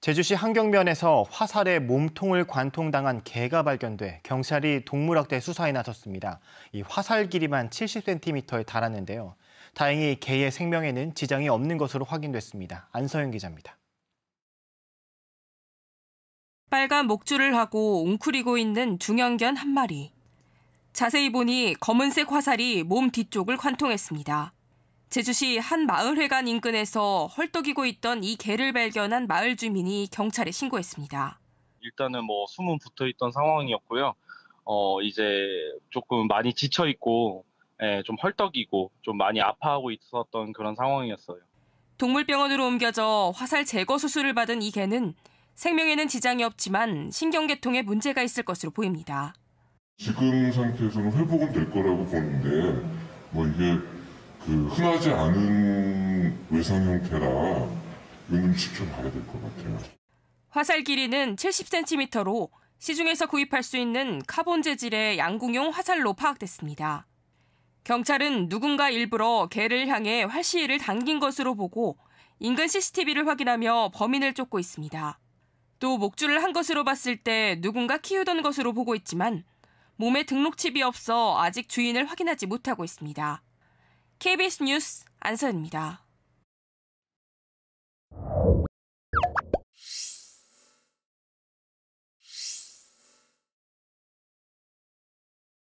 제주시 한경면에서 화살에 몸통을 관통당한 개가 발견돼 경찰이 동물학대 수사에 나섰습니다. 이 화살 길이만 70cm에 달았는데요. 다행히 개의 생명에는 지장이 없는 것으로 확인됐습니다. 안서영 기자입니다. 빨간 목줄을 하고 웅크리고 있는 중형견 한 마리. 자세히 보니 검은색 화살이 몸 뒤쪽을 관통했습니다. 제주시 한 마을회관 인근에서 헐떡이고 있던 이 개를 발견한 마을 주민이 경찰에 신고했습니다. 일단은 뭐 숨은 붙어 있던 상황이었고요. 어, 이제 조금 많이 지쳐 있고 예, 좀 헐떡이고 좀 많이 아파하고 있었던 그런 상황이었어요. 동물병원으로 옮겨져 화살 제거 수술을 받은 이 개는 생명에는 지장이 없지만 신경계통에 문제가 있을 것으로 보입니다. 지금 상태에서는 회복은 될 거라고 보는데 뭐 이게 그 흔하지 않은 외상 형태라 이건 지켜봐야 될것 같아요. 화살 길이는 70cm로 시중에서 구입할 수 있는 카본 재질의 양궁용 화살로 파악됐습니다. 경찰은 누군가 일부러 개를 향해 활시위를 당긴 것으로 보고 인근 CCTV를 확인하며 범인을 쫓고 있습니다. 또 목줄을 한 것으로 봤을 때 누군가 키우던 것으로 보고 있지만 몸에 등록칩이 없어 아직 주인을 확인하지 못하고 있습니다. KBS 뉴스 안서입니다.